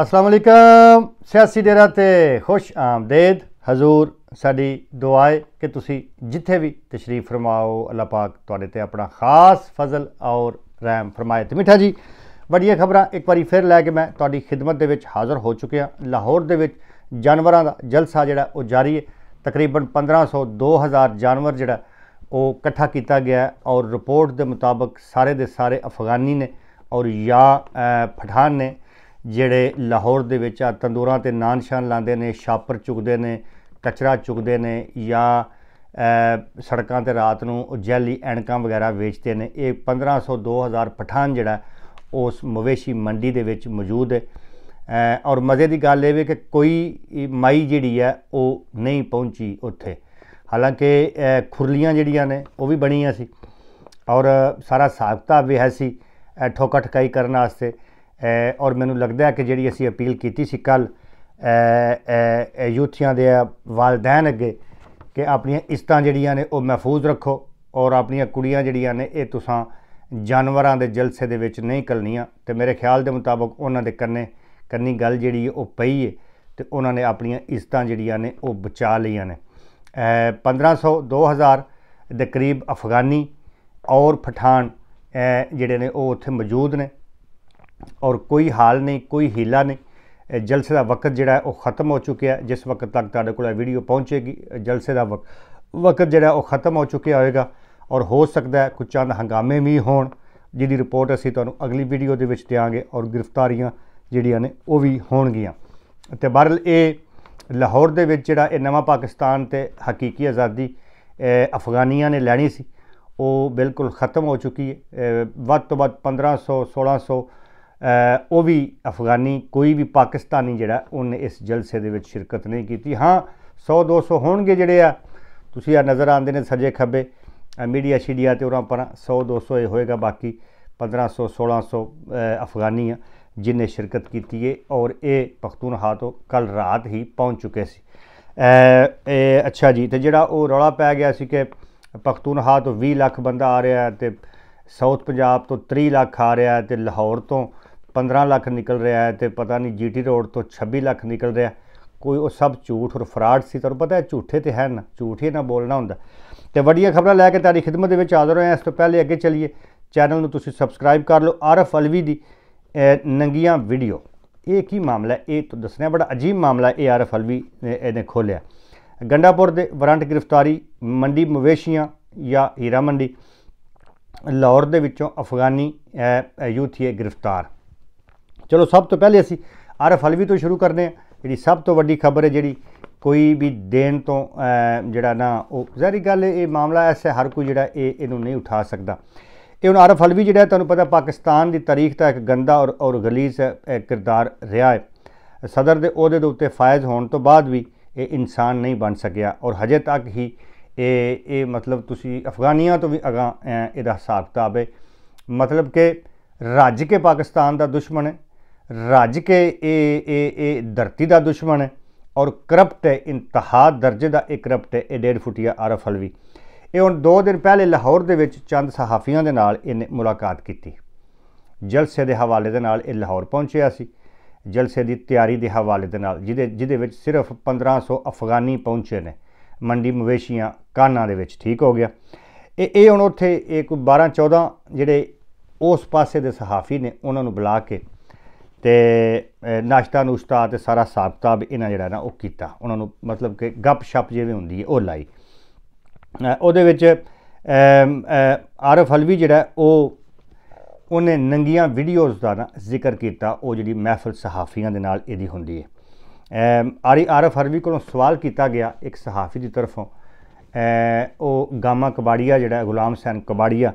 ਅਸਲਾਮ ਅਲੈਕਮ ਸਿਆਸੀ ਡੇਰਾ ਤੇ ਖੁਸ਼ ਆਮਦੇਦ ਹਜ਼ੂਰ ਸਾਡੀ ਦੁਆਏ ਕਿ ਤੁਸੀਂ ਜਿੱਥੇ ਵੀ ਤਸ਼ਰੀਫ ਫਰਮਾਓ ਅੱਲਾਹ ਪਾਕ ਤੁਹਾਡੇ ਤੇ ਆਪਣਾ ਖਾਸ ਫਜ਼ਲ ਔਰ ਰਹਿਮ ਫਰਮਾਏ ਤੇ ਮਿੱਠਾ ਜੀ ਵੱਡੀਆਂ ਖਬਰਾਂ ਇੱਕ ਵਾਰੀ ਫਿਰ ਲੈ ਕੇ ਮੈਂ ਤੁਹਾਡੀ ਖidmat ਦੇ ਵਿੱਚ ਹਾਜ਼ਰ ਹੋ ਚੁੱਕਿਆ ਲਾਹੌਰ ਦੇ ਵਿੱਚ ਜਾਨਵਰਾਂ ਦਾ ਜਲਸਾ ਜਿਹੜਾ ਉਹ ਜਾਰੀ ਹੈ ਤਕਰੀਬਨ 1500 2000 ਜਾਨਵਰ ਜਿਹੜਾ ਉਹ ਇਕੱਠਾ ਕੀਤਾ ਗਿਆ ਔਰ ਰਿਪੋਰਟ ਦੇ ਮੁਤਾਬਕ ਸਾਰੇ ਦੇ ਸਾਰੇ ਅਫਗਾਨੀ ਨੇ ਔਰ ਯਾ ਪਠਾਨ ਨੇ ਜਿਹੜੇ ਲਾਹੌਰ ਦੇ ਵਿੱਚ ਆ ਤੰਦੂਰਾਂ ਤੇ ਨਾਨ ਸ਼ਾਨ ਲਾਉਂਦੇ ਨੇ ਛਾਪਰ ਚੁਗਦੇ ਨੇ ਕਚਰਾ ਚੁਗਦੇ ਨੇ ਜਾਂ ਸੜਕਾਂ ਤੇ ਰਾਤ ਨੂੰ ਜੈਲੀ ਐਣਕਾਂ ਵਗੈਰਾ ਵੇਚਦੇ ਨੇ ਇਹ 1500 2000 ਪਠਾਨ ਜਿਹੜਾ ਉਸ ਮਵੇਸ਼ੀ ਮੰਡੀ ਦੇ ਵਿੱਚ ਮੌਜੂਦ ਹੈ ਔਰ ਮਜ਼ੇ ਦੀ ਗੱਲ ਇਹ ਵੀ ਕਿ ਕੋਈ ਮਾਈ ਜਿਹੜੀ ਹੈ ਉਹ ਨਹੀਂ ਪਹੁੰਚੀ ਉੱਥੇ ਹਾਲਾਂਕਿ ਖੁਰਲੀਆਂ ਜਿਹੜੀਆਂ ਨੇ ਉਹ ਵੀ ਬਣੀਆਂ ਸੀ ਔਰ ਸਾਰਾ ਸਾਖਤਾ ਵੀ ਹੈ ਸੀ ਠੋਕਟਕਾਈ ਕਰਨ ਵਾਸਤੇ ਔਰ ਮੈਨੂੰ ਲੱਗਦਾ ਹੈ ਕਿ ਜਿਹੜੀ ਅਸੀਂ ਅਪੀਲ ਕੀਤੀ ਸੀ ਕੱਲ ਐ ਯੂਥੀਆਂ ਦੇ ਵਾਲਦਾਂ ਅੱਗੇ ਕਿ ਆਪਣੀਆਂ ਇਸਤਾਂ ਜਿਹੜੀਆਂ ਨੇ ਉਹ ਮਹਿਫੂਜ਼ ਰੱਖੋ ਔਰ ਆਪਣੀਆਂ ਕੁੜੀਆਂ ਜਿਹੜੀਆਂ ਨੇ ਇਹ ਤੁਸੀਂ ਜਾਨਵਰਾਂ ਦੇ ਜਲਸੇ ਦੇ ਵਿੱਚ ਨਹੀਂ ਕਲਣੀਆਂ ਤੇ ਮੇਰੇ ਖਿਆਲ ਦੇ ਮੁਤਾਬਕ ਉਹਨਾਂ ਦੇ ਕੰਨੇ ਕੰਨੀ ਗੱਲ ਜਿਹੜੀ ਉਹ ਪਈ ਹੈ ਤੇ ਉਹਨਾਂ ਨੇ ਆਪਣੀਆਂ ਇਸਤਾਂ ਜਿਹੜੀਆਂ ਨੇ ਉਹ ਬਚਾ ਲਈਆਂ ਨੇ 1500 2000 ਦੇ ਕਰੀਬ ਅਫਗਾਨੀ ਔਰ ਪਠਾਨ ਜਿਹੜੇ ਨੇ ਉਹ ਉੱਥੇ ਮੌਜੂਦ ਨੇ ਔਰ ਕੋਈ ਹਾਲ ਨਹੀਂ ਕੋਈ ਹੀਲਾ ਨਹੀਂ ਜਲਸੇ ਦਾ ਵਕਤ ਜਿਹੜਾ ਉਹ ਖਤਮ ਹੋ ਚੁੱਕਿਆ ਜਿਸ ਵਕਤ ਤੱਕ ਤੁਹਾਡੇ ਕੋਲ ਇਹ ਵੀਡੀਓ ਪਹੁੰਚੇਗੀ ਜਲਸੇ ਦਾ ਵਕਤ ਵਕਤ ਜਿਹੜਾ ਉਹ ਖਤਮ ਹੋ ਚੁੱਕਿਆ ਹੋਵੇਗਾ ਔਰ ਹੋ ਸਕਦਾ ਕੁਝ ਚੰਦ ਹੰਗਾਮੇ ਵੀ ਹੋਣ ਜਿਹਦੀ ਰਿਪੋਰਟ ਅਸੀਂ ਤੁਹਾਨੂੰ ਅਗਲੀ ਵੀਡੀਓ ਦੇ ਵਿੱਚ ਦਿਆਂਗੇ ਔਰ ਗ੍ਰਿਫਤਾਰੀਆਂ ਜਿਹੜੀਆਂ ਨੇ ਉਹ ਵੀ ਹੋਣਗੀਆਂ ਤੇ ਬਹਰਲ ਇਹ ਲਾਹੌਰ ਦੇ ਵਿੱਚ ਜਿਹੜਾ ਇਹ ਨਵਾਂ ਪਾਕਿਸਤਾਨ ਤੇ ਹਕੀਕੀ ਆਜ਼ਾਦੀ ਅਫਗਾਨੀਆਂ ਨੇ ਲੈਣੀ ਸੀ ਉਹ ਬਿਲਕੁਲ ਖਤਮ ਹੋ ਚੁੱਕੀ ਹੈ ਵੱਧ ਤੋਂ ਵੱਧ 1500 1600 ਉਹ ਵੀ ਅਫਗਾਨੀ ਕੋਈ ਵੀ ਪਾਕਿਸਤਾਨੀ ਜਿਹੜਾ ਉਹਨੇ ਇਸ ਜਲਸੇ ਦੇ ਵਿੱਚ ਸ਼ਿਰਕਤ ਨਹੀਂ ਕੀਤੀ ਹਾਂ 100 200 ਹੋਣਗੇ ਜਿਹੜੇ ਆ ਤੁਸੀਂ ਆ ਨਜ਼ਰ ਆਉਂਦੇ ਨੇ ਸਜੇ ਖੱਬੇ ਮੀਡੀਆ ਸ਼ੀਡੀਆ ਤੇ ਉਹਨਾਂ ਪਰ 100 200 ਇਹ ਹੋਏਗਾ ਬਾਕੀ 1500 1600 ਅਫਗਾਨੀ ਆ ਜਿਨੇ ਸ਼ਿਰਕਤ ਕੀਤੀ ਏ ਔਰ ਇਹ ਪਖਤੂਨ ਤੋਂ ਕੱਲ ਰਾਤ ਹੀ ਪਹੁੰਚ ਚੁੱਕੇ ਸੀ ਇਹ ਅੱਛਾ ਜੀ ਤੇ ਜਿਹੜਾ ਉਹ ਰੌਲਾ ਪੈ ਗਿਆ ਸੀ ਕਿ ਪਖਤੂਨ ਤੋਂ 20 ਲੱਖ ਬੰਦਾ ਆ ਰਿਹਾ ਤੇ ਸਾਊਥ ਪੰਜਾਬ ਤੋਂ 30 ਲੱਖ ਆ ਰਿਹਾ ਤੇ ਲਾਹੌਰ ਤੋਂ 15 ਲੱਖ ਨਿਕਲ ਰਿਹਾ ਹੈ ਤੇ ਪਤਾ ਨਹੀਂ ਜੀਟੀ ਰੋਡ ਤੋਂ 26 ਲੱਖ ਨਿਕਲ ਰਿਹਾ ਕੋਈ ਉਹ ਸਭ ਝੂਠ ਔਰ ਫਰਾਡ ਸੀ ਤੁਹਾਨੂੰ ਪਤਾ ਹੈ ਝੂਠੇ ਤੇ ਹਨ ਝੂਠ ਹੀ ਨਾ ਬੋਲਣਾ ਹੁੰਦਾ ਤੇ ਵੱਡੀਆਂ ਖਬਰਾਂ ਲੈ ਕੇ ਤੁਹਾਡੀ ਖਿਦਮਤ ਦੇ ਵਿੱਚ ਹਾਜ਼ਰ ਹੋਏ ਹਾਂ ਇਸ ਤੋਂ ਪਹਿਲੇ ਅੱਗੇ ਚੱਲੀਏ ਚੈਨਲ ਨੂੰ ਤੁਸੀਂ ਸਬਸਕ੍ਰਾਈਬ ਕਰ ਲਓ ਆਰਫ ਅਲਵੀ ਦੀ ਨੰਗੀਆਂ ਵੀਡੀਓ ਇਹ ਕੀ ਮਾਮਲਾ ਇਹ ਤੋਂ ਦੱਸਣਾ ਬੜਾ ਅਜੀਬ ਮਾਮਲਾ ਇਹ ਆਰਫ ਅਲਵੀ ਨੇ ਇਹਨੇ ਖੋਲਿਆ ਗੰਡਾਪੁਰ ਦੇ ਵਾਰੰਟ ਗ੍ਰਿਫਤਾਰੀ ਮੰਡੀ ਮਵੇਸ਼ੀਆਂ ਜਾਂ ਹੀਰਾ ਮੰਡੀ ਲਾਹੌਰ ਦੇ ਵਿੱਚੋਂ ਅਫਗਾਨੀ ਯੂਥੀਏ ਗ੍ਰਿਫਤਾਰ ਚਲੋ ਸਭ ਤੋਂ ਪਹਿਲੇ ਅਸੀਂ ਆਰਫ ਹਲਵੀ ਤੋਂ ਸ਼ੁਰੂ ਕਰਨੇ ਆ ਜਿਹੜੀ ਸਭ ਤੋਂ ਵੱਡੀ ਖਬਰ ਹੈ ਜਿਹੜੀ ਕੋਈ ਵੀ ਦੇਣ ਤੋਂ ਜਿਹੜਾ ਨਾ ਉਹ ਜ਼ਾਰੀ ਗੱਲ ਇਹ ਮਾਮਲਾ ਐਸਾ ਹਰ ਕੋਈ ਜਿਹੜਾ ਇਹ ਇਹਨੂੰ ਨਹੀਂ ਉਠਾ ਸਕਦਾ ਇਹ ਹੁਣ ਆਰਫ ਹਲਵੀ ਜਿਹੜਾ ਤੁਹਾਨੂੰ ਪਤਾ ਪਾਕਿਸਤਾਨ ਦੀ ਤਾਰੀਖ ਦਾ ਇੱਕ ਗੰਦਾ ਔਰ ਔਰ ਗਲੀਜ਼ ਕਿਰਦਾਰ ਰਿਹਾ ਹੈ ਸਦਰ ਦੇ ਅਹੁਦੇ ਦੇ ਉੱਤੇ ਫਾਇਜ਼ ਹੋਣ ਤੋਂ ਬਾਅਦ ਵੀ ਇਹ ਇਨਸਾਨ ਨਹੀਂ ਬਣ ਸਕਿਆ ਔਰ ਹਜੇ ਤੱਕ ਹੀ ਇਹ ਇਹ ਮਤਲਬ ਤੁਸੀਂ ਅਫਗਾਨੀਆਂ ਤੋਂ ਵੀ ਅਗਾ ਇਹਦਾ ਹਿਸਾਬ ਕਿਤਾਬ ਹੈ ਮਤਲਬ ਕਿ ਰੱਜ ਕੇ ਪਾਕਿਸਤਾਨ ਦਾ ਦੁਸ਼ਮਣ ਹੈ ਰੱਜ ਕੇ ਇਹ ਇਹ ਇਹ ਧਰਤੀ ਦਾ ਦੁਸ਼ਮਣ ਹੈ ਔਰ ਕਰਪਟ ਹੈ ਇੰਤਹਾ ਦਰਜੇ ਦਾ ਇਹ ਕਰਪਟ ਹੈ ਇਹ ਡੇਢ ਫੁੱਟੀਆ ਆਰਫ ਹਲਵੀ ਇਹ ਹੁਣ 2 ਦਿਨ ਪਹਿਲੇ ਲਾਹੌਰ ਦੇ ਵਿੱਚ ਚੰਦ ਸਹਾਫੀਆਂ ਦੇ ਨਾਲ ਇਹਨੇ ਮੁਲਾਕਾਤ ਕੀਤੀ ਜਲਸੇ ਦੇ ਹਵਾਲੇ ਦੇ ਨਾਲ ਇਹ ਲਾਹੌਰ ਪਹੁੰਚਿਆ ਸੀ ਜਲਸੇ ਦੀ ਤਿਆਰੀ ਦੇ ਹਵਾਲੇ ਦੇ ਨਾਲ ਜਿਹਦੇ ਜਿਹਦੇ ਵਿੱਚ ਸਿਰਫ 1500 ਅਫਗਾਨੀ ਪਹੁੰਚੇ ਨੇ ਮੰਡੀ ਮਵੇਸ਼ੀਆਂ ਕਾਨਾ ਦੇ ਵਿੱਚ ਠੀਕ ਹੋ ਗਿਆ ਇਹ ਇਹ ਹੁਣ ਉੱਥੇ ਇਹ ਕੋਈ 12 14 ਜਿਹੜੇ ਉਸ ਪਾਸੇ ਦੇ ਸਹਾਫੀ ਨੇ ਉਹਨਾਂ ਨੂੰ ਬੁਲਾ ਕੇ ਤੇ ਨਾਸ਼ਤਾ ਨੁਸ਼ਤਾ ਤੇ ਸਾਰਾ ਹਿਸਾਬ ਵੀ ਇਹਨਾਂ ਜਿਹੜਾ ਨਾ ਉਹ ਕੀਤਾ ਉਹਨਾਂ ਨੂੰ ਮਤਲਬ ਕਿ ਗੱਪ ਸ਼ੱਪ ਜਿਵੇਂ ਹੁੰਦੀ ਹੈ ਉਹ ਲਾਈ ਉਹਦੇ ਵਿੱਚ ਆਰਫ ਹਲਵੀ ਜਿਹੜਾ ਉਹ ਉਹਨੇ ਨੰਗੀਆਂ ਵੀਡੀਓਜ਼ ਦਾ ਨਾ ਜ਼ਿਕਰ ਕੀਤਾ ਉਹ ਜਿਹੜੀ ਮਹਿਫਲ ਸਹਾਫੀਆਂ ਦੇ ਨਾਲ ਇਹਦੀ ਹੁੰਦੀ ਹੈ ਆਰੀ ਆਰਫ ਹਰਵੀ ਕੋਲੋਂ ਸਵਾਲ ਕੀਤਾ ਗਿਆ ਇੱਕ ਸਹਾਫੀ ਦੀ ਤਰਫੋਂ ਉਹ ਗਾਮਾ ਕਬਾੜੀਆ ਜਿਹੜਾ ਗੁਲਾਮ ਸੈਨ ਕਬਾੜੀਆ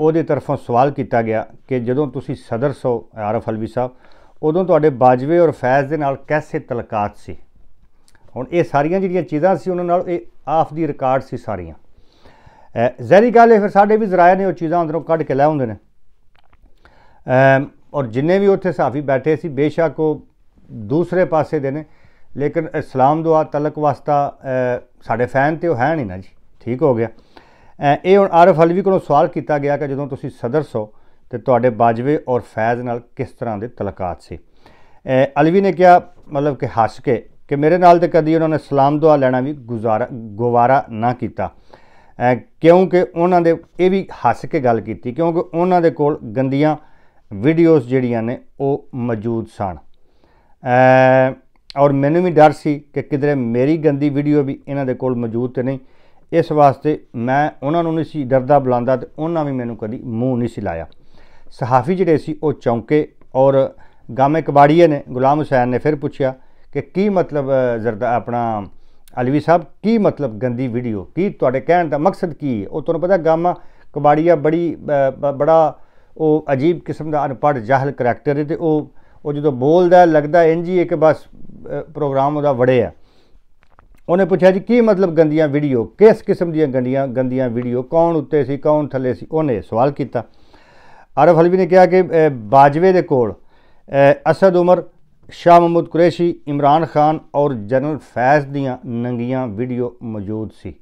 ਉਹਦੇ ਤਰਫੋਂ ਸਵਾਲ ਕੀਤਾ ਗਿਆ ਕਿ ਜਦੋਂ ਤੁਸੀਂ ਸਦਰ ਸੋ ਆਰਫ ਹਲਵੀ ਸਾਹਿਬ ਉਦੋਂ ਤੁਹਾਡੇ ਬਾਜਵੇ ਔਰ ਫੈਜ਼ ਦੇ ਨਾਲ ਕੈਸੇ ਤਲਕਾਤ ਸੀ ਹੁਣ ਇਹ ਸਾਰੀਆਂ ਜਿਹੜੀਆਂ ਚੀਜ਼ਾਂ ਸੀ ਉਹਨਾਂ ਨਾਲ ਇਹ ਆਫ ਦੀ ਰਿਕਾਰਡ ਸੀ ਸਾਰੀਆਂ ਜ਼ਹਿਰੀ ਗੱਲ ਹੈ ਫਿਰ ਸਾਡੇ ਵੀ ਜ਼ਰਾਇਆ ਨੇ ਉਹ ਚੀਜ਼ਾਂ ਅੰਦਰੋਂ ਕੱਢ ਕੇ ਲੈ ਆਉਂਦੇ ਨੇ ਔਰ ਜਿੰਨੇ ਵੀ ਉੱਥੇ ਸਾਫੀ ਬੈਠੇ ਸੀ ਬੇਸ਼ੱਕ ਉਹ ਦੂਸਰੇ ਪਾਸੇ ਦੇ ਨੇ ਲੇਕਿਨ ਇਸਲਾਮ ਦੁਆ ਤਲਕ ਵਾਸਤਾ ਸਾਡੇ ਫੈਨ ਤੇ ਉਹ ਹੈ ਨਹੀਂ ਨਾ ਜੀ ਠੀਕ ਹੋ ਗਿਆ ਇਹ ਹੁਣ ਆਰਫ ਹਲਵੀ ਕੋਲੋਂ ਸਵਾਲ ਕੀਤਾ ਗਿਆ ਕਿ ਜਦੋਂ ਤੁਸੀਂ ਸਦਰ ਸੋ ਤੇ ਤੁਹਾਡੇ ਬਾਜਵੇ ਔਰ ਫੈਜ਼ ਨਾਲ ਕਿਸ ਤਰ੍ਹਾਂ ਦੇ ਤਲਕਾਤ ਸੀ ਅਲਵੀ ਨੇ ਕਿਹਾ ਮਤਲਬ ਕਿ ਹੱਸ ਕੇ ਕਿ ਮੇਰੇ ਨਾਲ ਤੇ ਕਦੀ ਉਹਨਾਂ ਨੇ ਸਲਾਮ ਦੁਆ ਲੈਣਾ ਵੀ ਗੁਜ਼ਾਰਾ ਗਵਾਰਾ ਨਾ ਕੀਤਾ ਕਿਉਂਕਿ ਉਹਨਾਂ ਦੇ ਇਹ ਵੀ ਹੱਸ ਕੇ ਗੱਲ ਕੀਤੀ ਕਿਉਂਕਿ ਉਹਨਾਂ ਦੇ ਕੋਲ ਗੰਦੀਆਂ ਵੀਡੀਓਜ਼ ਜਿਹੜੀਆਂ ਨੇ ਉਹ ਮੌਜੂਦ ਸਨ ਔਰ ਮੈਨੂੰ ਵੀ ਡਰ ਸੀ ਕਿ ਕਿਧਰੇ ਮੇਰੀ ਗੰਦੀ ਵੀਡੀਓ ਵੀ ਇਹਨਾਂ ਦੇ ਕੋਲ ਮੌਜੂਦ ਤੇ ਨਹੀਂ ਇਸ ਵਾਸਤੇ ਮੈਂ ਉਹਨਾਂ ਨੂੰ ਨਹੀਂ ਸੀ ਡਰਦਾ ਬੁਲਾਉਂਦਾ ਤੇ ਉਹਨਾਂ ਵੀ ਮੈਨੂੰ ਕਦੀ ਮੂੰਹ ਨਹੀਂ ਸੀ ਲਾਇਆ ਸਹਾਫੀ ਜਿਹੜੇ ਸੀ ਉਹ ਚੌਂਕੇ ਔਰ ਗਾਮੇ ਕਬਾੜੀਏ ਨੇ ਗੁਲਾਮ ਹੁਸੈਨ ਨੇ ਫਿਰ ਪੁੱਛਿਆ ਕਿ ਕੀ ਮਤਲਬ ਜ਼ਰਦਾ ਆਪਣਾ ਅਲਵੀ ਸਾਹਿਬ ਕੀ ਮਤਲਬ ਗੰਦੀ ਵੀਡੀਓ ਕੀ ਤੁਹਾਡੇ ਕਹਿਣ ਦਾ ਮਕਸਦ ਕੀ ਹੈ ਉਹ ਤੁਹਾਨੂੰ ਪਤਾ ਗਾਮਾ ਕਬਾੜੀਆ ਬੜੀ ਬੜਾ ਉਹ ਅਜੀਬ ਕਿਸਮ ਦਾ ਅਨਪੜ ਜਾਹਲ ਕੈਰੈਕਟਰ ਹੈ ਤੇ ਉਹ ਉਹ ਜਦੋਂ ਬੋਲਦਾ ਲੱਗਦਾ ਇੰਜ ਹੀ ਹੈ ਕਿ ਬਸ ਪ੍ਰੋਗਰਾਮ ਉਹਦਾ ਵੜਿਆ ਉਹਨੇ ਪੁੱਛਿਆ ਜੀ ਕੀ ਮਤਲਬ ਗੰਦੀਆਂ ਵੀਡੀਓ ਕਿਸ ਕਿਸਮ ਦੀਆਂ ਗੰਦੀਆਂ ਗੰਦੀਆਂ ਵੀਡੀਓ ਕੌਣ ਉੱਤੇ ਸੀ ਕੌਣ ਥੱਲੇ ਸੀ ਉਹਨੇ ਸਵਾਲ ਕੀਤਾ ਆਰਫ ਹਲਵੀ ਨੇ ਕਿਹਾ ਕਿ ਬਾਜਵੇ ਦੇ ਕੋਲ ਅਸਦ ਉਮਰ ਸ਼ਾਹ ਮਹਮੂਦ ਕੁਰੈਸ਼ੀ ਇਮਰਾਨ ਖਾਨ ਔਰ ਜਨਰਲ ਫੈਜ਼ ਦੀਆਂ ਨੰਗੀਆਂ ਵੀਡੀਓ ਮੌਜੂਦ ਸੀ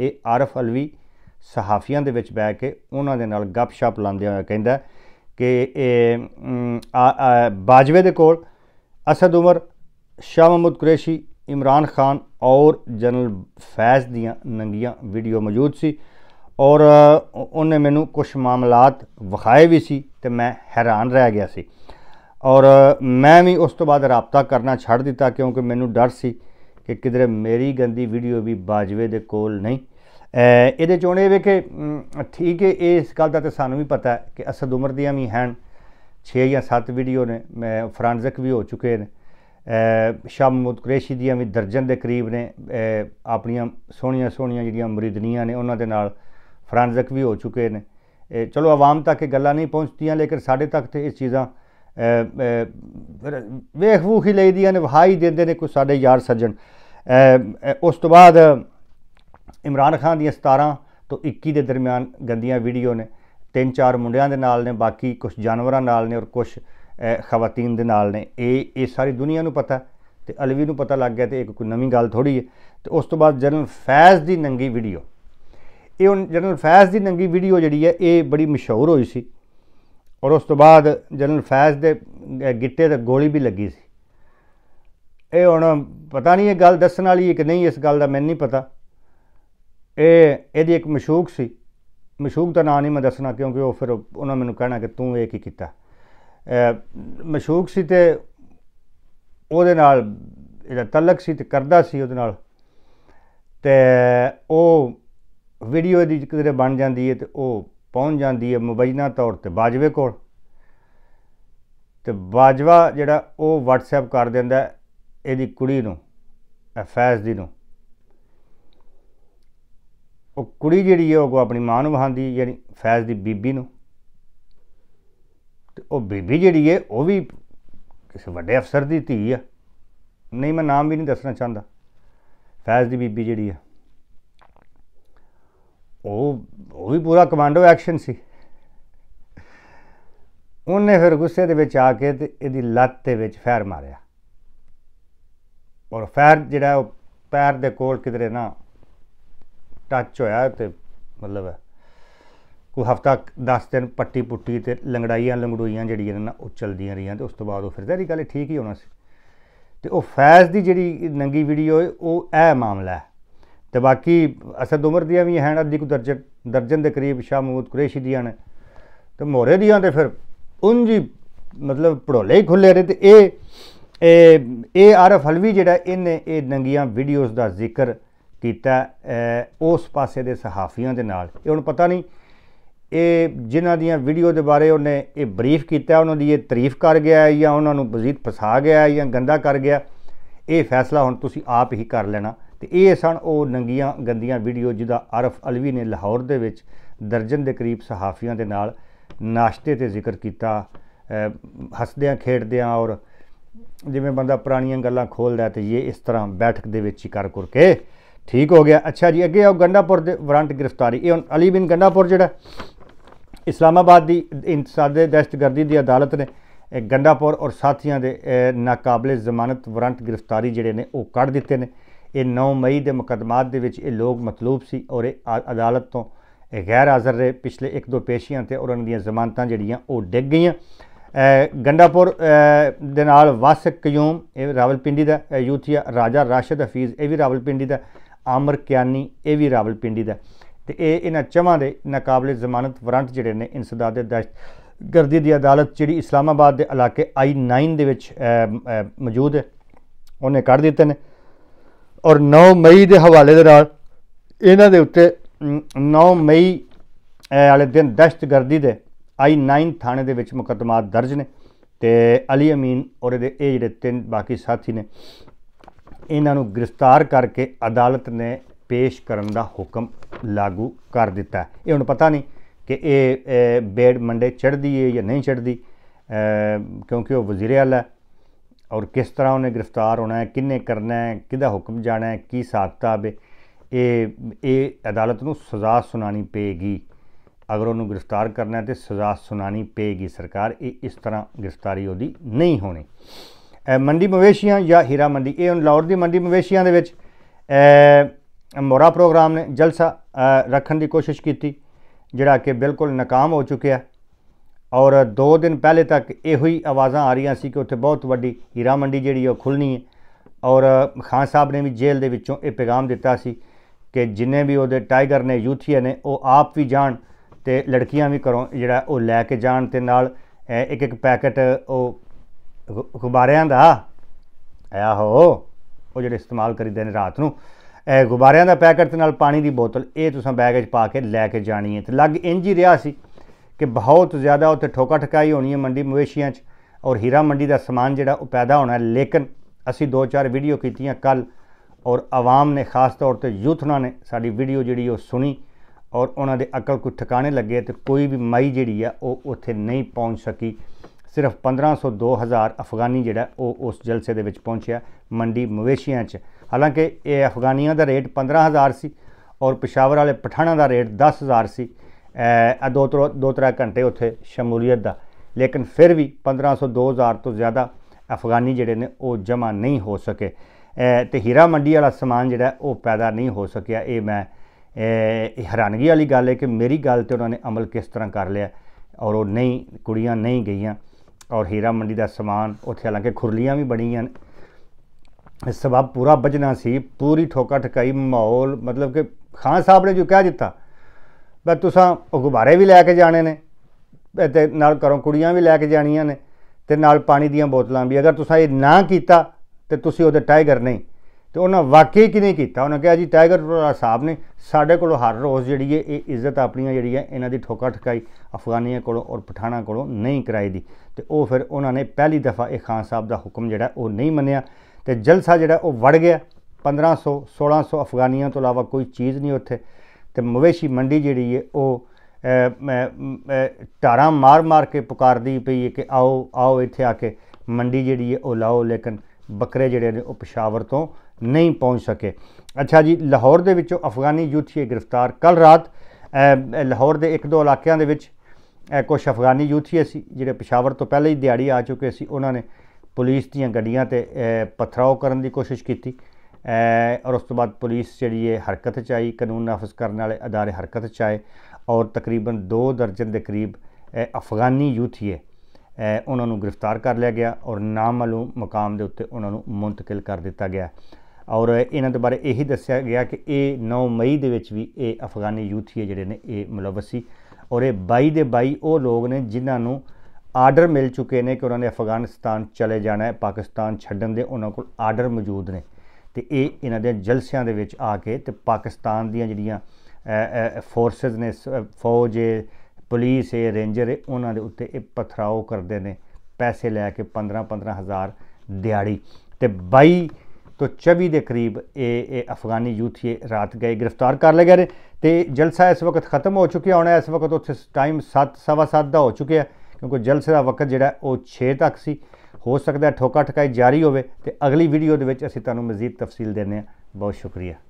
ਇਹ ਆਰਫ ਹਲਵੀ ਸਹਾਫੀਆਂ ਦੇ ਵਿੱਚ ਬੈ ਕੇ ਉਹਨਾਂ ਦੇ ਨਾਲ ਗੱਪਸ਼ਪ ਲਾਉਂਦੇ ਹੋਏ ਕਹਿੰਦਾ ਕਿ ਇਹ ਬਾਜਵੇ ਦੇ ਕੋਲ ਅਸਦ ਉਮਰ ਸ਼ਾਹ ਮਹਮੂਦ ਕੁਰੈਸ਼ੀ ਇਮਰਾਨ ਖਾਨ ਔਰ ਜਨਰਲ ਫੈਜ਼ ਦੀਆਂ ਨੰਗੀਆਂ ਵੀਡੀਓ ਮੌਜੂਦ ਸੀ ਔਰ ਉਹਨੇ ਮੈਨੂੰ ਕੁਝ ਮਾਮਲਾਤ ਵਿਖਾਏ ਵੀ ਸੀ ਤੇ ਮੈਂ ਹੈਰਾਨ ਰਹਿ ਗਿਆ ਸੀ ਔਰ ਮੈਂ ਵੀ ਉਸ ਤੋਂ ਬਾਅਦ ਰਾਬਤਾ ਕਰਨਾ ਛੱਡ ਦਿੱਤਾ ਕਿਉਂਕਿ ਮੈਨੂੰ ਡਰ ਸੀ ਕਿ ਕਿਧਰੇ ਮੇਰੀ ਗੰਦੀ ਵੀਡੀਓ ਵੀ ਬਾਜਵੇ ਦੇ ਕੋਲ ਨਹੀਂ ਇਹਦੇ ਚੋਣੇ ਵੇਖੇ ਠੀਕ ਹੈ ਇਹ ਇਸ ਗੱਲ ਦਾ ਤੇ ਸਾਨੂੰ ਵੀ ਪਤਾ ਹੈ ਕਿ ਅਸਦ ਉਮਰ ਦੀਆਂ ਵੀ ਹਨ 6 ਜਾਂ 7 ਵੀਡੀਓ ਨੇ ਮੈਂ ਫਰਾਂਜ਼ਕ ਵੀ ਹੋ ਚੁੱਕੇ ਨੇ ਸ਼ਮੁਦ ਕੁਰੈਸ਼ੀ ਦੀਆਂ ਵੀ ਦਰਜਨ ਦੇ ਕਰੀਬ ਨੇ ਆਪਣੀਆਂ ਸੋਹਣੀਆਂ ਸੋਹਣੀਆਂ ਜਿਹੜੀਆਂ ਮਰੀਦਨੀਆਂ ਨੇ ਉਹਨਾਂ ਦੇ ਨਾਲ ਫਰਾਂਜ਼ਕ ਵੀ ਹੋ ਚੁੱਕੇ ਨੇ ਚਲੋ ਆਵਾਮ ਤੱਕ ਇਹ ਗੱਲਾਂ ਨਹੀਂ ਪਹੁੰਚਦੀਆਂ ਲੇਕਿਨ ਸਾਡੇ ਤੱਕ ਤੇ ਇਸ ਚੀਜ਼ਾਂ ਵੇਖ ਵੂਖ ਹੀ ਲਈਦੀਆਂ ਨੇ ਵਹਾਈ ਦਿੰਦੇ ਨੇ ਕੋਈ ਸਾਡੇ ਯਾਰ ਸੱਜਣ ਉਸ ਤੋਂ ਬਾਅਦ ਇਮਰਾਨ ਖਾਨ ਦੀਆਂ 17 ਤੋਂ 21 ਦੇ ਦਰਮਿਆਨ ਗੰਦੀਆਂ ਵੀਡੀਓ ਨੇ ਤਿੰਨ ਚਾਰ ਮੁੰਡਿਆਂ ਦੇ ਨਾਲ ਨੇ ਬਾਕੀ ਕੁਝ ਜਾਨਵਰਾਂ ਨਾਲ ਨੇ ਔਰ ਕੁਝ ਖਵਾਤੀਨ ਦੇ ਨਾਲ ਨੇ ਇਹ ਇਹ ਸਾਰੀ ਦੁਨੀਆ ਨੂੰ ਪਤਾ ਤੇ ਅਲਵੀ ਨੂੰ ਪਤਾ ਲੱਗ ਗਿਆ ਤੇ ਇੱਕ ਕੋਈ ਨਵੀਂ ਗੱਲ ਥੋੜੀ ਹੈ ਤੇ ਉਸ ਤੋਂ ਬਾਅਦ ਜਨਰਲ ਫੈਜ਼ ਦੀ ਨੰਗੀ ਵੀਡੀਓ ਇਹ ਜਨਰਲ ਫੈਜ਼ ਦੀ ਨੰਗੀ ਵੀਡੀਓ ਜਿਹੜੀ ਹੈ ਇਹ ਬੜੀ ਮਸ਼ਹੂਰ ਹੋਈ ਸੀ ਔਰ ਉਸ ਤੋਂ ਬਾਅਦ ਜਨਰਲ ਫੈਜ਼ ਦੇ ਗਿੱਟੇ ਤੇ ਗੋਲੀ ਵੀ ਲੱਗੀ ਸੀ ਇਹ ਹੁਣ ਪਤਾ ਨਹੀਂ ਇਹ ਗੱਲ ਦੱਸਣ ਵਾਲੀ ਹੈ ਕਿ ਨਹੀਂ ਇਸ ਗੱਲ ਦਾ ਮੈਨੂੰ ਨਹੀਂ ਪਤਾ ਇਹ ਇਹਦੀ ਇੱਕ ਮਸ਼ੂਕ ਸੀ ਮਸ਼ੂਕ ਦਾ ਨਾਂ ਨਹੀਂ ਮੈਂ ਦੱਸਣਾ ਕਿਉਂਕਿ ਉਹ ਫਿਰ ਉਹਨਾਂ ਮੈਨੂੰ ਕਹਿਣਾ ਕਿ ਤੂੰ ਇਹ ਕੀ ਕੀਤਾ ਮਸ਼ੂਕ ਸੀ ਤੇ ਉਹਦੇ ਨਾਲ ਇਹਦਾ ਤਲਕ ਸੀ ਤੇ ਕਰਦਾ ਸੀ ਉਹਦੇ ਨਾਲ ਤੇ ਉਹ ਵੀਡੀਓ ਦੀ ਕਿਤੇ ਬਣ ਜਾਂਦੀ ਹੈ ਤੇ ਉਹ ਪਹੁੰਚ ਜਾਂਦੀ ਹੈ ਮੁਬੈਨਾ ਤੌਰ ਤੇ ਬਾਜਵੇ ਕੋਲ ਤੇ ਬਾਜਵਾ ਜਿਹੜਾ ਉਹ WhatsApp ਕਰ ਦਿੰਦਾ ਇਹਦੀ ਕੁੜੀ ਨੂੰ ਫੈਜ਼ ਦੀ ਨੂੰ ਉਹ ਕੁੜੀ ਜਿਹੜੀ ਹੈ ਉਹ ਆਪਣੀ ਮਾਂ ਨੂੰ ਵਹਾਂਦੀ ਯਾਨੀ ਫੈਜ਼ ਦੀ ਬੀਬੀ ਨੂੰ ਉਹ ਬੀਬੀ ਜਿਹੜੀ ਏ ਉਹ ਵੀ ਕਿਸੇ ਵੱਡੇ ਅਫਸਰ ਦੀ ਧੀ ਆ ਨਹੀਂ ਮੈਂ ਨਾਮ ਵੀ ਨਹੀਂ ਦੱਸਣਾ ਚਾਹੁੰਦਾ ਫੈਜ਼ ਦੀ ਬੀਬੀ ਜਿਹੜੀ ਆ ਉਹ ਉਹ ਵੀ ਪੂਰਾ ਕਮਾਂਡੋ ਐਕਸ਼ਨ ਸੀ ਉਹਨੇ ਫਿਰ ਗੁੱਸੇ ਦੇ ਵਿੱਚ ਆ ਕੇ ਤੇ ਇਹਦੀ ਲੱਤ ਦੇ ਵਿੱਚ ਫੈਰ ਮਾਰਿਆ ਔਰ ਫੈਰ ਜਿਹੜਾ ਉਹ ਪੈਰ ਦੇ ਕੋਲ ਕਿਧਰੇ ਨਾ ਟੱਚ ਹੋਇਆ ਤੇ ਮਤਲਬ ਕੋ ਹਫਤਾ 10 ਦਿਨ ਪੱਟੀ ਪੁੱਟੀ ਤੇ ਲੰਗੜਾਈਆਂ ਲੰਗੜੋਈਆਂ ਜਿਹੜੀਆਂ ਨੇ ਉਹ ਚਲਦੀਆਂ ਰਹੀਆਂ ਤੇ ਉਸ ਤੋਂ ਬਾਅਦ ਉਹ ਫਿਰ ਤੇਰੀ ਗੱਲ ਠੀਕ ਹੀ ਹੋਣਾ ਸੀ ਤੇ ਉਹ ਫੈਜ਼ ਦੀ ਜਿਹੜੀ ਨੰਗੀ ਵੀਡੀਓ ਹੈ ਉਹ ਇਹ ਮਾਮਲਾ ਹੈ ਤੇ ਬਾਕੀ ਅਸਦ ਉਮਰ ਦੀਆਂ ਵੀ ਹਨ ਅੱਧੀ ਕੁ ਦਰਜਨ ਦਰਜਨ ਦੇ ਕਰੀਬ ਸ਼ਾਹ ਮਹਮੂਦ ਕੁਰੈਸ਼ੀ ਦੀਆਂ ਨੇ ਤੇ ਮੋਰੇ ਦੀਆਂ ਤੇ ਫਿਰ ਉਂਝ ਮਤਲਬ ਪੜੋਲੇ ਹੀ ਖੁੱਲੇ ਰਹੇ ਤੇ ਇਹ ਇਹ ਇਹ ਆਰਫ ਹਲਵੀ ਜਿਹੜਾ ਇਹਨੇ ਇਹ ਨੰਗੀਆਂ ਵੀਡੀਓਜ਼ ਦਾ ਜ਼ਿਕਰ ਕੀਤਾ ਉਸ ਪਾਸੇ ਦੇ ਸਹਾਫੀਆਂ ਦੇ ਨਾਲ ਇਹ ਹੁਣ ਪਤਾ ਨਹੀਂ ਇਹ ਜਿਨ੍ਹਾਂ ਦੀਆਂ ਵੀਡੀਓ ਦੇ ਬਾਰੇ ਉਹਨੇ ਇਹ ਬਰੀਫ ਕੀਤਾ ਉਹਨਾਂ ਦੀ ਇਹ ਤਾਰੀਫ ਕਰ ਗਿਆ ਜਾਂ ਉਹਨਾਂ ਨੂੰ ਬਜ਼ੀਦ ਫਸਾ ਗਿਆ ਜਾਂ ਗੰਦਾ ਕਰ ਗਿਆ ਇਹ ਫੈਸਲਾ ਹੁਣ ਤੁਸੀਂ ਆਪ ਹੀ ਕਰ ਲੈਣਾ ਤੇ ਇਹ ਸਨ ਉਹ ਨੰਗੀਆਂ ਗੰਦੀਆਂ ਵੀਡੀਓ ਜਿਹਦਾ ਅਰਫ ਅਲਵੀ ਨੇ ਲਾਹੌਰ ਦੇ ਵਿੱਚ ਦਰਜਨ ਦੇ ਕਰੀਬ ਸਹਾਫੀਆਂ ਦੇ ਨਾਲ ਨਾਸ਼ਤੇ ਤੇ ਜ਼ਿਕਰ ਕੀਤਾ ਹੱਸਦਿਆਂ ਖੇਡਦਿਆਂ ਔਰ ਜਿਵੇਂ ਬੰਦਾ ਪੁਰਾਣੀਆਂ ਗੱਲਾਂ ਖੋਲਦਾ ਤੇ ਇਹ ਇਸ ਤਰ੍ਹਾਂ ਬੈਠਕ ਦੇ ਵਿੱਚ ਹੀ ਕਰ ਕਰਕੇ ਠੀਕ ਹੋ ਗਿਆ ਅੱਛਾ ਜੀ ਅੱਗੇ ਆਓ ਗੰਡਾਪੁਰ ਦੇ ਵਾਰੰਟ ਗ੍ਰਿਫਤਾਰੀ ਇਹ ਅਲੀ ਬਿਨ ਗੰਡਾਪੁਰ ਜਿਹੜਾ ਇਸਲਾਮਾਬਾਦ ਦੀ ਦੇ ਦਸ਼ਤਗਰਦੀ ਦੀ ਅਦਾਲਤ ਨੇ ਗੰਡਾਪੁਰ ਔਰ ਸਾਥੀਆਂ ਦੇ ਨਾਕਾਬਲੇ ਜ਼ਮਾਨਤ ਵਾਰੰਟ ਗ੍ਰਿਫਤਾਰੀ ਜਿਹੜੇ ਨੇ ਉਹ ਕੱਢ ਦਿੱਤੇ ਨੇ ਇਹ 9 ਮਈ ਦੇ ਮੁਕਦਮਾਤ ਦੇ ਵਿੱਚ ਇਹ ਲੋਕ ਮਤਲੂਬ ਸੀ ਔਰ ਇਹ ਅਦਾਲਤ ਤੋਂ ਗੈਰ ਹਾਜ਼ਰ ਰਹੇ ਪਿਛਲੇ ਇੱਕ ਦੋ ਪੇਸ਼ੀਆਂ ਤੇ ਉਹਨਾਂ ਦੀਆਂ ਜ਼ਮਾਨਤਾਂ ਜਿਹੜੀਆਂ ਉਹ ਡਿੱਗ ਗਈਆਂ ਗੰਡਾਪੁਰ ਦੇ ਨਾਲ ਵਸ ਕਯੂਮ ਇਹ ਰਾਵਲਪਿੰਡੀ ਦਾ ਯੂਥੀਆ ਰਾਜਾ ਰਾਸ਼ਦ ਹਫੀਜ਼ ਇਹ ਵੀ ਰਾਵਲਪਿੰਡੀ ਦਾ ਆਮਰ ਕਿਆਨੀ ਇਹ ਵੀ ਰਾਵਲਪਿੰਡੀ ਦਾ ਤੇ ਇਹ ਇਹਨਾਂ ਚਮਾਂ ਦੇ ਨਾਕਾਬਲੇ ਜ਼ਮਾਨਤ ਵਾਰੰਟ ਜਿਹੜੇ ਨੇ ਇਨਸਦਾਦ ਦੇ ਦਸ਼ਤ ਗਰਦੀ ਦੀ ਅਦਾਲਤ ਜਿਹੜੀ ਇਸਲਾਮਾਬਾਦ ਦੇ ਇਲਾਕੇ ਆਈ 9 ਦੇ ਵਿੱਚ ਮੌਜੂਦ ਹੈ ਉਹਨੇ ਕੱਢ ਦਿੱਤੇ ਨੇ ਔਰ 9 ਮਈ ਦੇ ਹਵਾਲੇ ਦੇ ਨਾਲ ਇਹਨਾਂ ਦੇ ਉੱਤੇ 9 ਮਈ ਵਾਲੇ ਦਿਨ ਦਸ਼ਤ ਗਰਦੀ ਦੇ ਆਈ 9 ਥਾਣੇ ਦੇ ਵਿੱਚ ਮੁਕੱਦਮਾ ਦਰਜ ਨੇ ਤੇ ਅਲੀ ਅਮੀਨ ਔਰ ਇਹਦੇ ਇਹ ਜਿਹੜੇ ਤਿੰਨ ਬਾਕੀ ਸਾਥੀ ਨੇ ਇਹਨਾਂ ਨੂੰ ਗ੍ਰਿਫਤਾਰ ਕਰਕੇ ਅਦਾਲਤ ਨੇ ਪੇਸ਼ ਕਰਨ ਦਾ ਹੁਕਮ ਲਾਗੂ ਕਰ ਦਿੱਤਾ ਇਹ ਹੁਣ ਪਤਾ ਨਹੀਂ ਕਿ ਇਹ ਬੇੜ ਮੰਡੇ ਚੜਦੀ ਹੈ ਜਾਂ ਨਹੀਂ ਚੜਦੀ ਕਿਉਂਕਿ ਉਹ ਵਜ਼ੀਰ ਆਲਾ ਔਰ ਕਿਸ ਤਰ੍ਹਾਂ ਉਹਨੇ ਗ੍ਰਿਫਤਾਰ ਹੋਣਾ ਹੈ ਕਿੰਨੇ ਕਰਨਾ ਹੈ ਕਿਹਦਾ ਹੁਕਮ ਜਾਣਾ ਹੈ ਕੀ ਸਾਖਤਾ ਹੈ ਇਹ ਇਹ ਅਦਾਲਤ ਨੂੰ ਸਜ਼ਾ ਸੁਣਾਣੀ ਪਏਗੀ ਅਗਰ ਉਹਨੂੰ ਗ੍ਰਿਫਤਾਰ ਕਰਨਾ ਹੈ ਤੇ ਸਜ਼ਾ ਸੁਣਾਣੀ ਪਏਗੀ ਸਰਕਾਰ ਇਹ ਇਸ ਤਰ੍ਹਾਂ ਗ੍ਰਿਫਤਾਰੀ ਉਹਦੀ ਨਹੀਂ ਹੋਣੀ ਮੰਡੀ ਮਵੇਸ਼ੀਆਂ ਜਾਂ ਹੀਰਾ ਮੰਡੀ ਇਹ ਹੁਣ ਲਾਹੌਰ ਦੀ ਮੰਡੀ ਮਵੇਸ਼ੀਆਂ ਦੇ ਵਿੱਚ ਮੋਰਾ ਪ੍ਰੋਗਰਾਮ ਨੇ ਜਲਸਾ ਰੱਖਣ ਦੀ ਕੋਸ਼ਿਸ਼ ਕੀਤੀ ਜਿਹੜਾ ਕਿ ਬਿਲਕੁਲ ਨਾਕਾਮ ਹੋ ਚੁੱਕਿਆ ਔਰ 2 ਦਿਨ ਪਹਿਲੇ ਤੱਕ ਇਹੋ ਹੀ ਆਵਾਜ਼ਾਂ ਆ ਰਹੀਆਂ ਸੀ ਕਿ ਉੱਥੇ ਬਹੁਤ ਵੱਡੀ ਹੀਰਾ ਮੰਡੀ ਜਿਹੜੀ ਉਹ ਖੁੱਲਣੀ ਹੈ ਔਰ ਖਾਨ ਸਾਹਿਬ ਨੇ ਵੀ ਜੇਲ੍ਹ ਦੇ ਵਿੱਚੋਂ ਇਹ ਪੈਗਾਮ ਦਿੱਤਾ ਸੀ ਕਿ ਜਿੰਨੇ ਵੀ ਉਹਦੇ ਟਾਈਗਰ ਨੇ ਯੂਥੀਆ ਨੇ ਉਹ ਆਪ ਵੀ ਜਾਣ ਤੇ ਲੜਕੀਆਂ ਵੀ ਕਰੋ ਜਿਹੜਾ ਉਹ ਲੈ ਕੇ ਜਾਣ ਤੇ ਨਾਲ ਇੱਕ ਇੱਕ ਪੈਕਟ ਉਹ ਗੁਬਾਰਿਆਂ ਦਾ ਆਇਆ ਹੋ ਉਹ ਜਿਹੜੇ ਇਸਤੇਮਾਲ ਕਰੀਦੇ ਨੇ ਰਾਤ ਨੂੰ ਇਹ ਗੁਬਾਰਿਆਂ ਦਾ ਪੈਕਟ ਤੇ ਨਾਲ ਪਾਣੀ ਦੀ ਬੋਤਲ ਇਹ ਤੁਸੀਂ ਬੈਗ ਵਿੱਚ ਪਾ ਕੇ ਲੈ ਕੇ ਜਾਣੀ ਹੈ ਤੇ ਲੱਗ ਇੰਜ ਹੀ ਰਿਹਾ ਸੀ ਕਿ ਬਹੁਤ ਜ਼ਿਆਦਾ ਉੱਥੇ ਠੋਕਾ ਠਕਾਈ ਹੋਣੀ ਹੈ ਮੰਡੀ ਮਵੇਸ਼ੀਆਂ 'ਚ ਔਰ ਹੀਰਾ ਮੰਡੀ ਦਾ ਸਮਾਨ ਜਿਹੜਾ ਉਹ ਪੈਦਾ ਹੋਣਾ ਹੈ ਲੇਕਿਨ ਅਸੀਂ ਦੋ ਚਾਰ ਵੀਡੀਓ ਕੀਤੀਆਂ ਕੱਲ ਔਰ ਆਵਾਮ ਨੇ ਖਾਸ ਤੌਰ ਤੇ ਯੂਥ ਨੇ ਸਾਡੀ ਵੀਡੀਓ ਜਿਹੜੀ ਉਹ ਸੁਣੀ ਔਰ ਉਹਨਾਂ ਦੇ ਅਕਲ ਕੋਈ ਠਿਕਾਣੇ ਲੱਗੇ ਤੇ ਕੋਈ ਵੀ ਮਾਈ ਜਿਹੜੀ ਆ ਉਹ ਉੱਥੇ ਨਹੀਂ ਪਹੁੰਚ ਸਕੀ ਸਿਰਫ 1500 2000 ਅਫਗਾਨੀ ਜਿਹੜਾ ਉਹ ਉਸ ਜਲਸੇ ਦੇ ਵਿੱਚ ਪਹੁੰਚਿਆ ਮੰਡੀ ਮਵੇਸ਼ੀਆਂ 'ਚ ਹਾਲਾਂਕਿ ਇਹ ਅਫਗਾਨੀਆਂ ਦਾ ਰੇਟ 15000 ਸੀ ਔਰ ਪਿਸ਼ਾਵਰ ਵਾਲੇ ਪਠਾਣਾ ਦਾ ਰੇਟ 10000 ਸੀ ਇਹ ਦੋ ਦੋ ਤਰ੍ਹਾਂ ਘੰਟੇ ਉੱਥੇ ਸ਼ਮੂਲੀਅਤ ਦਾ ਲੇਕਿਨ ਫਿਰ ਵੀ 1500 2000 ਤੋਂ ਜ਼ਿਆਦਾ ਅਫਗਾਨੀ ਜਿਹੜੇ ਨੇ ਉਹ ਜਮਾ ਨਹੀਂ ਹੋ ਸਕੇ ਤੇ ਹੀਰਾ ਮੰਡੀ ਵਾਲਾ ਸਮਾਨ ਜਿਹੜਾ ਉਹ ਪੈਦਾ ਨਹੀਂ ਹੋ ਸਕਿਆ ਇਹ ਮੈਂ ਇਹ ਹੈਰਾਨਗੀ ਵਾਲੀ ਗੱਲ ਹੈ ਕਿ ਮੇਰੀ ਗੱਲ ਤੇ ਉਹਨਾਂ ਨੇ ਅਮਲ ਕਿਸ ਤਰ੍ਹਾਂ ਕਰ ਲਿਆ ਔਰ ਉਹ ਨਹੀਂ ਕੁੜੀਆਂ ਨਹੀਂ ਗਈਆਂ ਔਰ ਹੀਰਾ ਮੰਡੀ ਦਾ ਸਮਾਨ ਉੱਥੇ ਹਾਲਾਂਕਿ ਖੁਰਲੀਆਂ ਵੀ ਬਣੀਆਂ ਨੇ ਸਬਬ ਪੂਰਾ ਬਜਣਾ ਸੀ ਪੂਰੀ ਠੋਕਾ ਠਕਾਈ ਮਾਹੌਲ ਮਤਲਬ ਕਿ ਖਾਨ ਸਾਹਿਬ ਨੇ ਜੋ ਕਹਿ ਦਿੱਤਾ ਬਈ ਤੁਸੀਂ ਗੁਬਾਰੇ ਵੀ ਲੈ ਕੇ ਜਾਣੇ ਨੇ ਤੇ ਨਾਲ ਕਰੋ ਕੁੜੀਆਂ ਵੀ ਲੈ ਕੇ ਜਾਣੀਆਂ ਨੇ ਤੇ ਨਾਲ ਪਾਣੀ ਦੀਆਂ ਬੋਤਲਾਂ ਵੀ ਅਗਰ ਤੁਸੀਂ ਇਹ ਨਾ ਕੀਤਾ ਤੇ ਤੁਸੀਂ ਉਹਦੇ ਟਾਈਗਰ ਨਹੀਂ ਤੇ ਉਹਨਾਂ ਵਾਕਈ ਕਿ ਨਹੀਂ ਕੀਤਾ ਉਹਨਾਂ ਕਿਹਾ ਜੀ ਟਾਈਗਰ ਸਾਹਿਬ ਨੇ ਸਾਡੇ ਕੋਲ ਹਰ ਰੋਜ਼ ਜਿਹੜੀ ਹੈ ਇਹ ਇੱਜ਼ਤ ਆਪਣੀਆਂ ਜਿਹੜੀ ਹੈ ਇਹਨਾਂ ਦੀ ਠੋਕਾ ਠਕਾਈ ਅਫਗਾਨੀਆਂ ਕੋਲੋਂ ਔਰ ਪਠਾਣਾ ਕੋਲੋਂ ਨਹੀਂ ਕਰਾਈ ਦੀ ਤੇ ਉਹ ਫਿਰ ਉਹਨਾਂ ਨੇ ਪਹਿਲੀ ਦਫਾ ਇਹ ਖਾਨ ਸਾਹਿਬ ਦਾ ਹੁਕਮ ਜਿਹੜਾ ਉਹ ਨਹੀਂ ਮੰਨਿਆ ਤੇ ਜਲਸਾ ਜਿਹੜਾ ਉਹ ਵੜ ਗਿਆ 1500 1600 ਅਫਗਾਨੀਆਂ ਤੋਂ ਇਲਾਵਾ ਕੋਈ ਚੀਜ਼ ਨਹੀਂ ਉੱਥੇ ਤੇ ਮਵੇਸ਼ੀ ਮੰਡੀ ਜਿਹੜੀ ਹੈ ਉਹ ਟਾਰਾਂ ਮਾਰ-ਮਾਰ ਕੇ ਪੁਕਾਰਦੀ ਪਈ ਹੈ ਕਿ ਆਓ ਆਓ ਇੱਥੇ ਆ ਕੇ ਮੰਡੀ ਜਿਹੜੀ ਹੈ ਉਹ ਲਾਓ ਲੇਕਿਨ ਬੱਕਰੇ ਜਿਹੜੇ ਨੇ ਉਹ ਪਸ਼ਾਵਰ ਤੋਂ ਨਹੀਂ ਪਹੁੰਚ ਸਕੇ ਅੱਛਾ ਜੀ ਲਾਹੌਰ ਦੇ ਵਿੱਚੋਂ ਅਫਗਾਨੀ ਯੂਥੀਏ ਗ੍ਰਿਫਤਾਰ ਕੱਲ ਰਾਤ ਲਾਹੌਰ ਦੇ ਇੱਕ ਦੋ ਇਲਾਕਿਆਂ ਦੇ ਵਿੱਚ ਕੁਝ ਅਫਗਾਨੀ ਯੂਥੀਏ ਸੀ ਜਿਹੜੇ ਪਸ਼ਾਵਰ ਤੋਂ ਪਹਿਲਾਂ ਹੀ ਦਿਹਾੜੀ ਆ ਚੁੱਕੇ ਸੀ ਉਹਨਾਂ ਨੇ ਪੁਲਿਸ ਦੀਆਂ ਗੱਡੀਆਂ ਤੇ ਪਥਰਾਓ ਕਰਨ ਦੀ ਕੋਸ਼ਿਸ਼ ਕੀਤੀ ਔਰ ਉਸ ਤੋਂ ਬਾਅਦ ਪੁਲਿਸ ਜਿਹੜੀ ਹੈ ਹਰਕਤ ਚ ਆਈ ਕਾਨੂੰਨ ਨਾਫਜ਼ ਕਰਨ ਵਾਲੇ ਅਦਾਰੇ ਹਰਕਤ ਚ ਆਏ ਔਰ ਤਕਰੀਬਨ 2 ਦਰਜਨ ਦੇ ਕਰੀਬ ਅਫਗਾਨੀ ਯੂਥੀਏ ਉਹਨਾਂ ਨੂੰ ਗ੍ਰਿਫਤਾਰ ਕਰ ਲਿਆ ਗਿਆ ਔਰ ਨਾਮਾਲੂਮ ਮਕਾਮ ਦੇ ਉੱਤੇ ਉਹਨਾਂ ਨੂੰ ਮੁੰਤਕਿਲ ਕਰ ਦਿੱਤਾ ਗਿਆ ਔਰ ਇਹਨਾਂ ਦੇ ਬਾਰੇ ਇਹੀ ਦੱਸਿਆ ਗਿਆ ਕਿ ਇਹ 9 ਮਈ ਦੇ ਵਿੱਚ ਵੀ ਇਹ ਅਫਗਾਨੀ ਯੂਥੀਏ ਜਿਹੜੇ ਨੇ ਇਹ ਮਲਵਸੀ ਔਰ ਇਹ 22 ਦੇ 22 ਉਹ ਲੋਕ ਨੇ ਜਿਨ੍ਹਾਂ ਨੂੰ ਆਰਡਰ ਮਿਲ ਚੁੱਕੇ ਨੇ ਕਿ ਉਹਨਾਂ ਨੇ ਅਫਗਾਨਿਸਤਾਨ ਚਲੇ ਜਾਣਾ ਹੈ ਪਾਕਿਸਤਾਨ ਛੱਡਣ ਦੇ ਉਹਨਾਂ ਕੋਲ ਆਰਡਰ ਮੌਜੂਦ ਨੇ ਤੇ ਇਹ ਇਹਨਾਂ ਦੇ ਜਲਸਿਆਂ ਦੇ ਵਿੱਚ ਆ ਕੇ ਤੇ ਪਾਕਿਸਤਾਨ ਦੀਆਂ ਜਿਹੜੀਆਂ ਫੋਰਸਸ ਨੇ ਫੌਜ ਹੈ ਪੁਲਿਸ ਹੈ ਰੇਂਜਰ ਹੈ ਉਹਨਾਂ ਦੇ ਉੱਤੇ ਇਹ ਪਥਰਾਓ ਕਰਦੇ ਨੇ ਪੈਸੇ ਲੈ ਕੇ 15 15000 ਦਿਹਾੜੀ ਤੇ 22 ਤੋਂ 24 ਦੇ ਕਰੀਬ ਇਹ ਇਹ ਅਫਗਾਨੀ ਯੂਥੀ ਰਾਤ ਗਏ ਗ੍ਰਿਫਤਾਰ ਕਰ ਲਏ ਗਏ ਤੇ ਜਲਸਾ ਇਸ ਵਕਤ ਖਤਮ ਹੋ ਚੁੱਕਿਆ ਹੋਣਾ ਇਸ ਵਕਤ ਉੱਥੇ ਟਾਈਮ 7 7:30 ਦਾ ਹੋ ਚੁੱਕਿਆ ਕਿਉਂਕਿ ਜਲਸੇ ਦਾ ਵਕਤ ਜਿਹੜਾ ਉਹ 6 ਤੱਕ ਸੀ ਹੋ ਸਕਦਾ ਠੋਕਾ ਠਕਾਈ ਜਾਰੀ ਹੋਵੇ ਤੇ ਅਗਲੀ ਵੀਡੀਓ ਦੇ ਵਿੱਚ ਅਸੀਂ ਤੁਹਾਨੂੰ ਮਜ਼ੀਦ ਤਫਸੀਲ ਦਿੰਨੇ ਆ ਬਹੁਤ ਸ਼ੁਕਰੀਆ